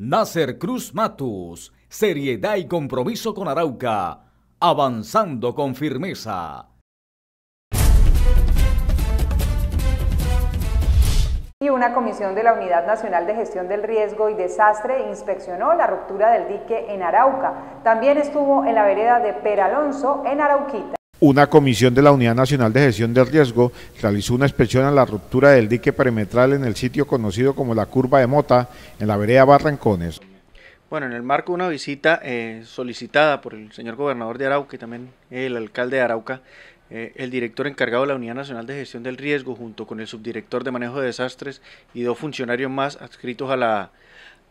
Nasser Cruz Matus, seriedad y compromiso con Arauca, avanzando con firmeza. Y una comisión de la Unidad Nacional de Gestión del Riesgo y Desastre inspeccionó la ruptura del dique en Arauca. También estuvo en la vereda de Peralonso, en Arauquita. Una comisión de la Unidad Nacional de Gestión del Riesgo realizó una inspección a la ruptura del dique perimetral en el sitio conocido como la Curva de Mota, en la vereda Barrancones. Bueno, en el marco de una visita eh, solicitada por el señor gobernador de Arauca y también el alcalde de Arauca, eh, el director encargado de la Unidad Nacional de Gestión del Riesgo, junto con el subdirector de Manejo de Desastres y dos funcionarios más adscritos a la,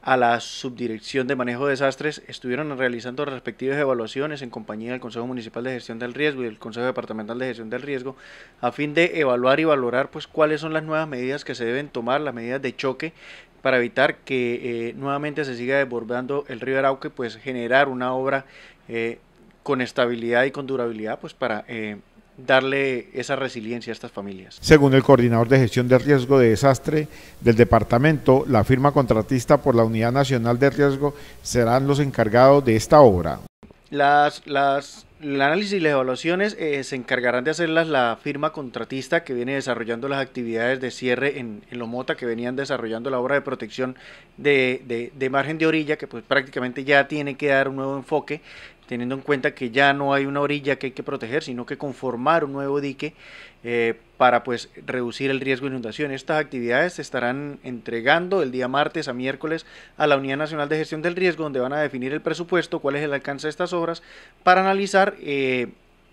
a la Subdirección de Manejo de Desastres estuvieron realizando respectivas evaluaciones en compañía del Consejo Municipal de Gestión del Riesgo y del Consejo Departamental de Gestión del Riesgo a fin de evaluar y valorar pues cuáles son las nuevas medidas que se deben tomar, las medidas de choque para evitar que eh, nuevamente se siga desbordando el río Arauque, pues generar una obra eh, con estabilidad y con durabilidad pues para eh, darle esa resiliencia a estas familias. Según el coordinador de gestión de riesgo de desastre del departamento, la firma contratista por la Unidad Nacional de Riesgo serán los encargados de esta obra. Las, las el análisis y las evaluaciones eh, se encargarán de hacerlas la firma contratista que viene desarrollando las actividades de cierre en, Lomota, que venían desarrollando la obra de protección de, de margen de orilla, que pues prácticamente ya tiene que dar un nuevo enfoque teniendo en cuenta que ya no hay una orilla que hay que proteger, sino que conformar un nuevo dique eh, para pues reducir el riesgo de inundación. Estas actividades se estarán entregando el día martes a miércoles a la Unidad Nacional de Gestión del Riesgo, donde van a definir el presupuesto, cuál es el alcance de estas obras, para analizar eh,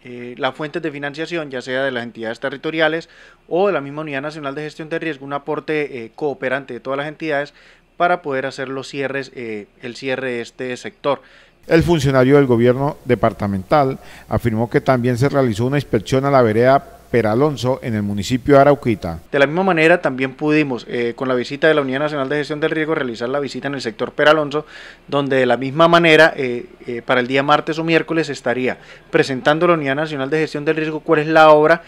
eh, las fuentes de financiación, ya sea de las entidades territoriales o de la misma Unidad Nacional de Gestión de Riesgo, un aporte cooperante de todas las entidades para poder hacer los cierres, el cierre de este sector. El funcionario del gobierno departamental afirmó que también se realizó una inspección a la vereda Peralonso en el municipio de Arauquita. De la misma manera, también pudimos, eh, con la visita de la Unidad Nacional de Gestión del Riesgo, realizar la visita en el sector Peralonso, donde de la misma manera, eh, eh, para el día martes o miércoles, estaría presentando la Unidad Nacional de Gestión del Riesgo cuál es la obra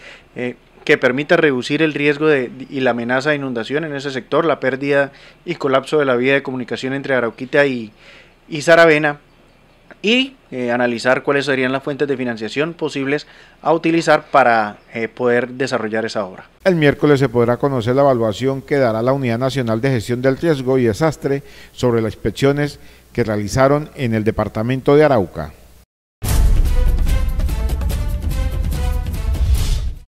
que permita reducir el riesgo y la amenaza de inundación en ese sector, la pérdida y colapso de la vía de comunicación entre Arauquita y, y Saravena y eh, analizar cuáles serían las fuentes de financiación posibles a utilizar para eh, poder desarrollar esa obra. El miércoles se podrá conocer la evaluación que dará la Unidad Nacional de Gestión del Riesgo y Desastre sobre las inspecciones que realizaron en el departamento de Arauca.